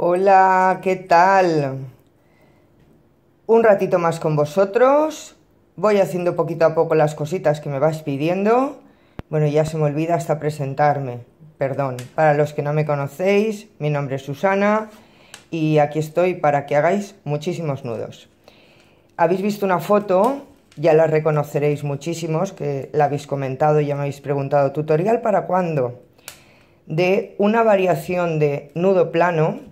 Hola, ¿qué tal? Un ratito más con vosotros. Voy haciendo poquito a poco las cositas que me vais pidiendo. Bueno, ya se me olvida hasta presentarme. Perdón. Para los que no me conocéis, mi nombre es Susana y aquí estoy para que hagáis muchísimos nudos. Habéis visto una foto, ya la reconoceréis muchísimos, que la habéis comentado, ya me habéis preguntado, ¿tutorial para cuándo? De una variación de nudo plano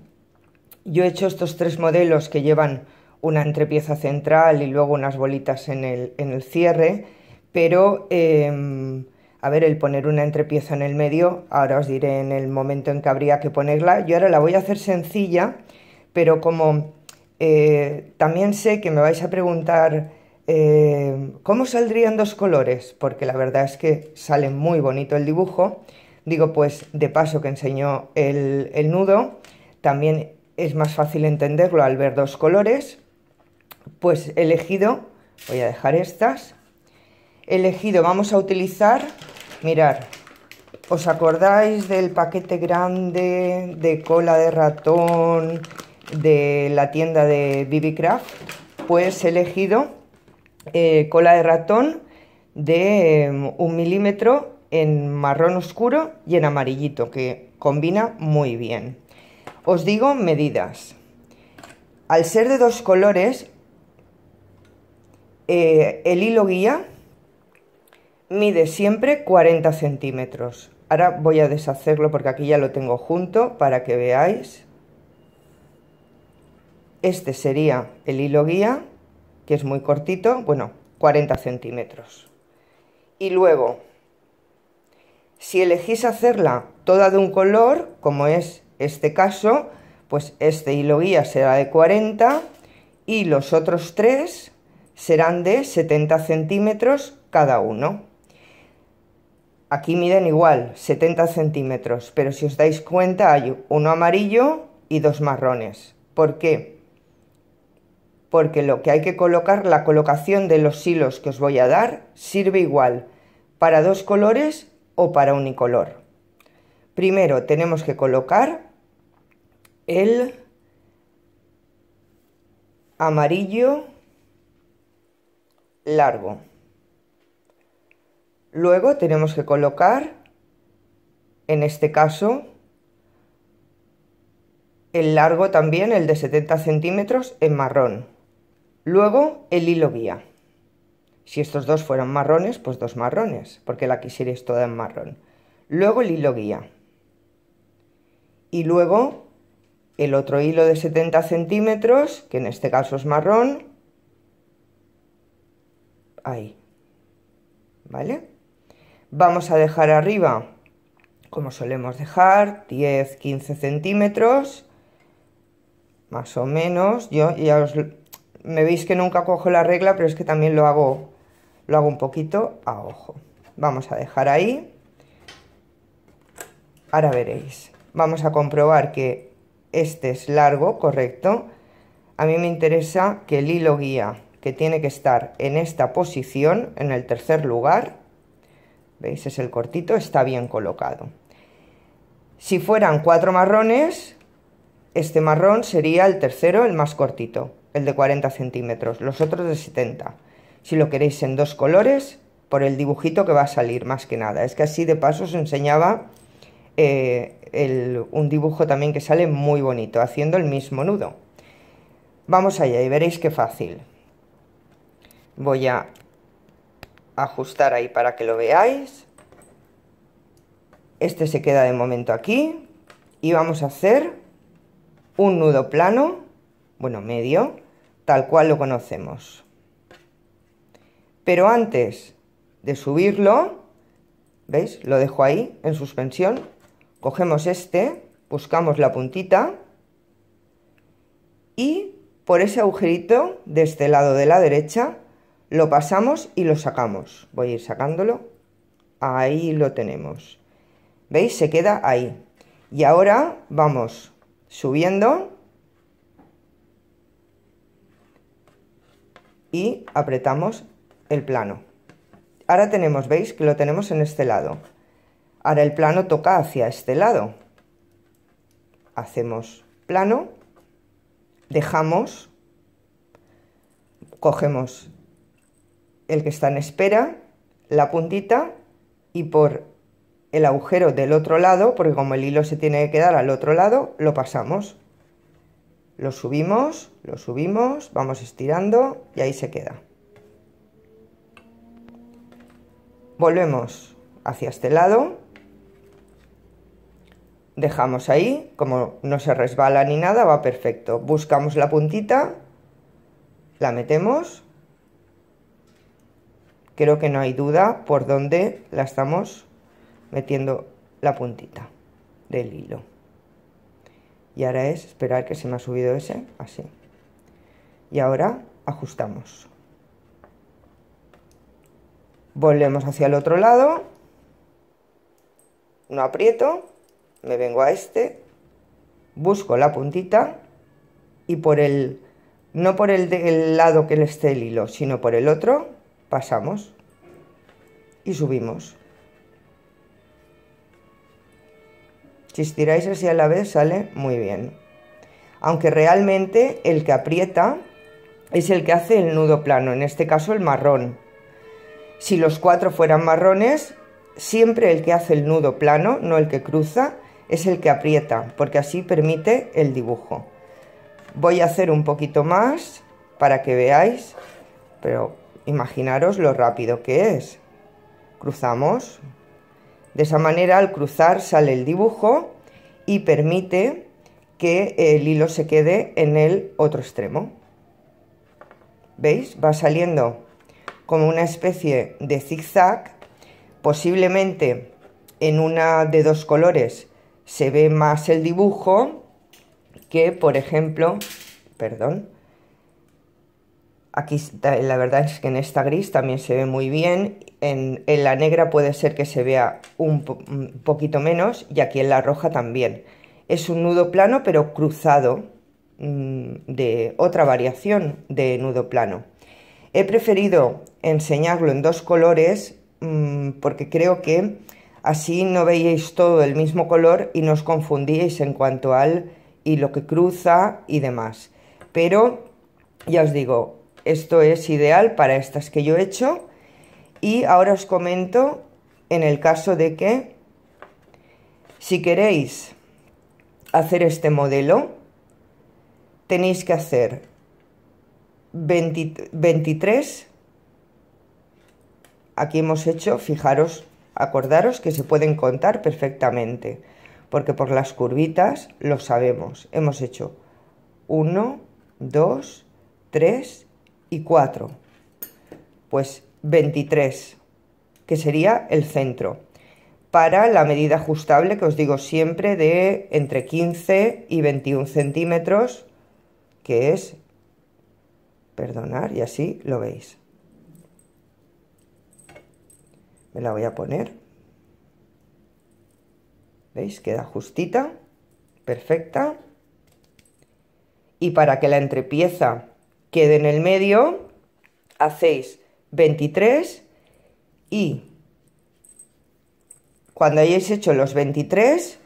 yo he hecho estos tres modelos que llevan una entrepieza central y luego unas bolitas en el, en el cierre, pero em, a ver, el poner una entrepieza en el medio, ahora os diré en el momento en que habría que ponerla. Yo ahora la voy a hacer sencilla, pero como eh, también sé que me vais a preguntar em, cómo saldrían dos colores, porque la verdad es que sale muy bonito el dibujo, digo pues de paso que enseño el, el nudo, también es más fácil entenderlo al ver dos colores, pues he elegido, voy a dejar estas, elegido, vamos a utilizar, mirar, ¿os acordáis del paquete grande de cola de ratón de la tienda de Craft Pues he elegido eh, cola de ratón de mm, un milímetro en marrón oscuro y en amarillito, que combina muy bien. Os digo medidas. Al ser de dos colores, eh, el hilo guía mide siempre 40 centímetros. Ahora voy a deshacerlo porque aquí ya lo tengo junto para que veáis. Este sería el hilo guía, que es muy cortito, bueno, 40 centímetros. Y luego, si elegís hacerla toda de un color, como es este caso, pues este hilo guía será de 40 y los otros tres serán de 70 centímetros cada uno. Aquí miden igual, 70 centímetros, pero si os dais cuenta hay uno amarillo y dos marrones. ¿Por qué? Porque lo que hay que colocar, la colocación de los hilos que os voy a dar, sirve igual para dos colores o para unicolor. Primero tenemos que colocar el amarillo largo. Luego tenemos que colocar, en este caso, el largo también, el de 70 centímetros, en marrón. Luego el hilo guía. Si estos dos fueran marrones, pues dos marrones, porque la quisierais toda en marrón. Luego el hilo guía. Y luego el otro hilo de 70 centímetros, que en este caso es marrón, ahí, ¿vale? Vamos a dejar arriba, como solemos dejar, 10-15 centímetros, más o menos, yo ya os... Me veis que nunca cojo la regla, pero es que también lo hago, lo hago un poquito a ojo. Vamos a dejar ahí. Ahora veréis. Vamos a comprobar que este es largo, correcto. A mí me interesa que el hilo guía, que tiene que estar en esta posición, en el tercer lugar, ¿veis? Es el cortito, está bien colocado. Si fueran cuatro marrones, este marrón sería el tercero, el más cortito, el de 40 centímetros, los otros de 70. Si lo queréis en dos colores, por el dibujito que va a salir, más que nada. Es que así de paso os enseñaba eh, un dibujo también que sale muy bonito, haciendo el mismo nudo. Vamos allá y veréis qué fácil. Voy a ajustar ahí para que lo veáis. Este se queda de momento aquí. Y vamos a hacer un nudo plano, bueno, medio, tal cual lo conocemos. Pero antes de subirlo, ¿veis? Lo dejo ahí en suspensión Cogemos este, buscamos la puntita y por ese agujerito de este lado de la derecha lo pasamos y lo sacamos. Voy a ir sacándolo. Ahí lo tenemos. ¿Veis? Se queda ahí. Y ahora vamos subiendo y apretamos el plano. Ahora tenemos, veis que lo tenemos en este lado. Ahora el plano toca hacia este lado. Hacemos plano, dejamos, cogemos el que está en espera, la puntita y por el agujero del otro lado, porque como el hilo se tiene que quedar al otro lado, lo pasamos. Lo subimos, lo subimos, vamos estirando y ahí se queda. Volvemos hacia este lado Dejamos ahí, como no se resbala ni nada, va perfecto. Buscamos la puntita, la metemos. Creo que no hay duda por dónde la estamos metiendo la puntita del hilo. Y ahora es esperar que se me ha subido ese, así. Y ahora ajustamos. Volvemos hacia el otro lado. No aprieto me vengo a este, busco la puntita y por el, no por el, del lado que le esté el hilo, sino por el otro, pasamos y subimos. Si estiráis así a la vez sale muy bien. Aunque realmente el que aprieta es el que hace el nudo plano, en este caso el marrón. Si los cuatro fueran marrones, siempre el que hace el nudo plano, no el que cruza, es el que aprieta, porque así permite el dibujo. Voy a hacer un poquito más para que veáis, pero imaginaros lo rápido que es. Cruzamos. De esa manera al cruzar sale el dibujo y permite que el hilo se quede en el otro extremo. ¿Veis? Va saliendo como una especie de zigzag, posiblemente en una de dos colores se ve más el dibujo que, por ejemplo, perdón, aquí la verdad es que en esta gris también se ve muy bien, en, la negra puede ser que se vea un, poquito menos y aquí en la roja también. Es un nudo plano pero cruzado mm, de otra variación de nudo plano. He preferido enseñarlo en dos colores mm, porque creo que Así no veíais todo el mismo color y no os confundíais en cuanto al y lo que cruza y demás. Pero ya os digo, esto es ideal para estas que yo he hecho. Y ahora os comento en el caso de que si queréis hacer este modelo, tenéis que hacer 23. Aquí hemos hecho, fijaros, Acordaros que se pueden contar perfectamente, porque por las curvitas lo sabemos. Hemos hecho 1, 2, 3 y 4. Pues 23, que sería el centro para la medida ajustable que os digo siempre de entre 15 y 21 centímetros, que es, perdonar y así lo veis. me la voy a poner. ¿Veis? Queda justita, perfecta. Y para que la entrepieza quede en el medio, hacéis 23 y cuando hayáis hecho los 23,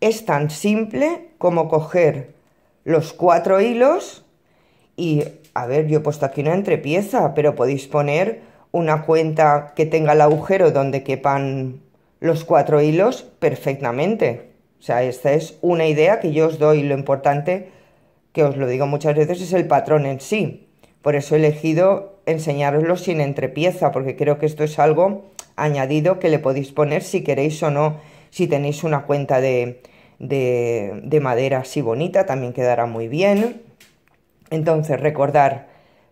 es tan simple como coger los cuatro hilos y, a ver, yo he puesto aquí una entrepieza, pero podéis poner una cuenta que tenga el agujero donde quepan los cuatro hilos perfectamente. O sea, esta es una idea que yo os doy. Lo importante, que os lo digo muchas veces, es el patrón en sí. Por eso he elegido enseñaroslo sin entrepieza, porque creo que esto es algo añadido que le podéis poner si queréis o no. Si tenéis una cuenta de, de, de madera así bonita, también quedará muy bien. Entonces, recordar,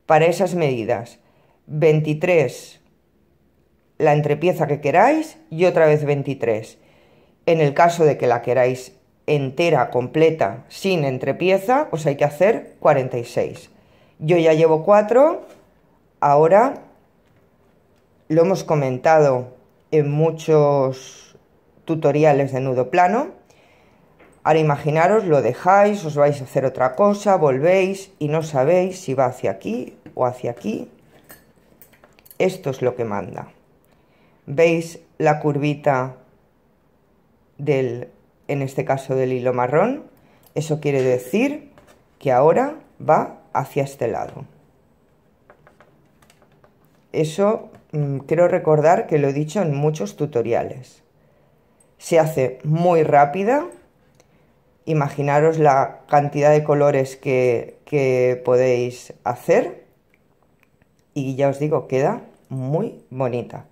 para esas medidas, 23, la entrepieza que queráis y otra vez 23. En el caso de que la queráis entera, completa, sin entrepieza, os pues hay que hacer 46. Yo ya llevo 4, ahora lo hemos comentado en muchos tutoriales de nudo plano. Ahora imaginaros, lo dejáis, os vais a hacer otra cosa, volvéis y no sabéis si va hacia aquí o hacia aquí esto es lo que manda. ¿Veis la curvita del, en este caso del hilo marrón? Eso quiere decir que ahora va hacia este lado. Eso quiero mm, recordar que lo he dicho en muchos tutoriales. Se hace muy rápida. Imaginaros la cantidad de colores que podéis hacer y ya os digo, queda muy bonita.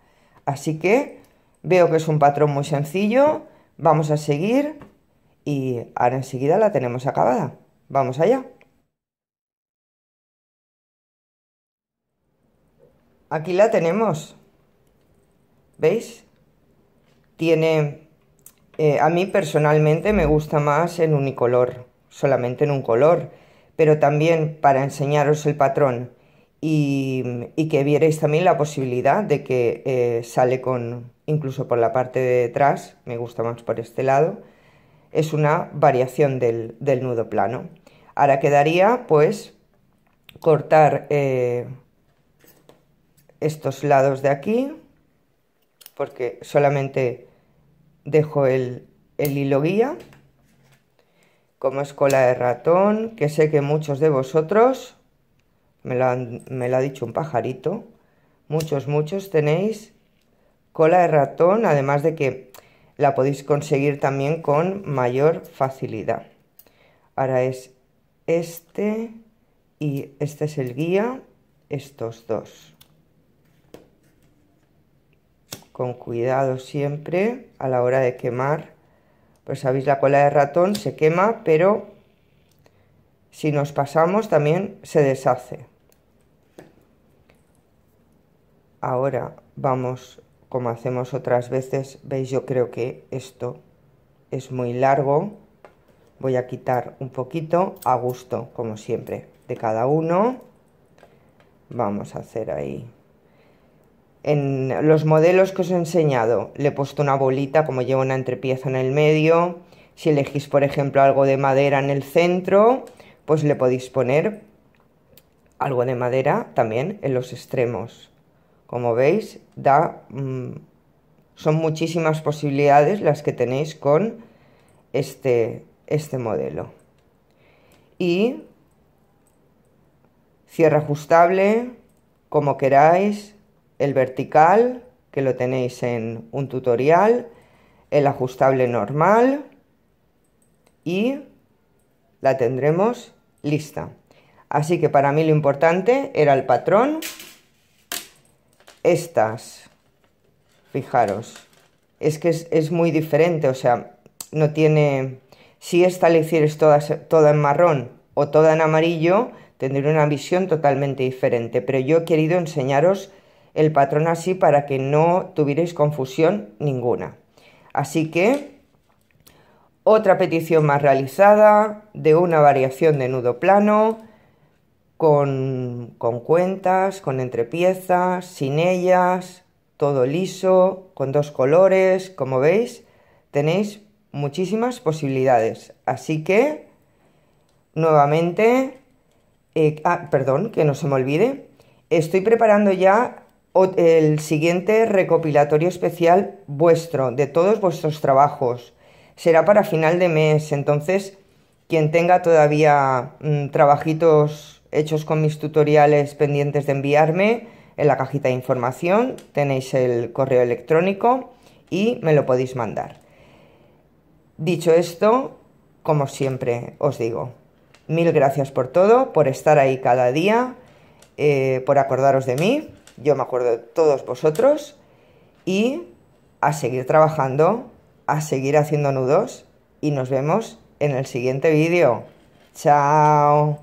Así que veo que es un patrón muy sencillo, vamos a seguir y ahora enseguida la tenemos acabada. Vamos allá. Aquí la tenemos. ¿Veis? Tiene... Eh, a mí personalmente me gusta más en unicolor, solamente en un color, pero también para enseñaros el patrón y, que vierais también la posibilidad de que eh, sale con, incluso por la parte de detrás, me gusta más por este lado, es una variación del, nudo plano. Ahora quedaría pues cortar eh, estos lados de aquí, porque solamente dejo el, el hilo guía como es cola de ratón, que sé que muchos de vosotros me lo, ha dicho un pajarito. Muchos, muchos tenéis cola de ratón, además de que la podéis conseguir también con mayor facilidad. Ahora es este y este es el guía, estos dos. Con cuidado siempre a la hora de quemar. Pues sabéis, la cola de ratón se quema, pero si nos pasamos también se deshace. Ahora vamos, como hacemos otras veces, veis yo creo que esto es muy largo. Voy a quitar un poquito a gusto, como siempre, de cada uno. Vamos a hacer ahí en los modelos que os he enseñado le he puesto una bolita como lleva una entrepieza en el medio si elegís por ejemplo algo de madera en el centro pues le podéis poner algo de madera también en los extremos como veis, da, mm, son muchísimas posibilidades las que tenéis con este, este modelo. Y cierre ajustable, como queráis, el vertical, que lo tenéis en un tutorial, el ajustable normal y la tendremos lista. Así que para mí lo importante era el patrón estas, fijaros, es que es, muy diferente, o sea, no tiene... Si esta le hicieres toda, toda en marrón o toda en amarillo, tendría una visión totalmente diferente, pero yo he querido enseñaros el patrón así para que no tuvierais confusión ninguna. Así que, otra petición más realizada de una variación de nudo plano con, cuentas, con entrepiezas, sin ellas, todo liso, con dos colores, como veis, tenéis muchísimas posibilidades. Así que, nuevamente, eh, ah, perdón, que no se me olvide, estoy preparando ya el siguiente recopilatorio especial vuestro, de todos vuestros trabajos. Será para final de mes, entonces quien tenga todavía mm, trabajitos hechos con mis tutoriales pendientes de enviarme, en la cajita de información tenéis el correo electrónico y me lo podéis mandar. Dicho esto, como siempre os digo, mil gracias por todo, por estar ahí cada día, eh, por acordaros de mí, yo me acuerdo de todos vosotros y a seguir trabajando, a seguir haciendo nudos y nos vemos en el siguiente vídeo. Chao.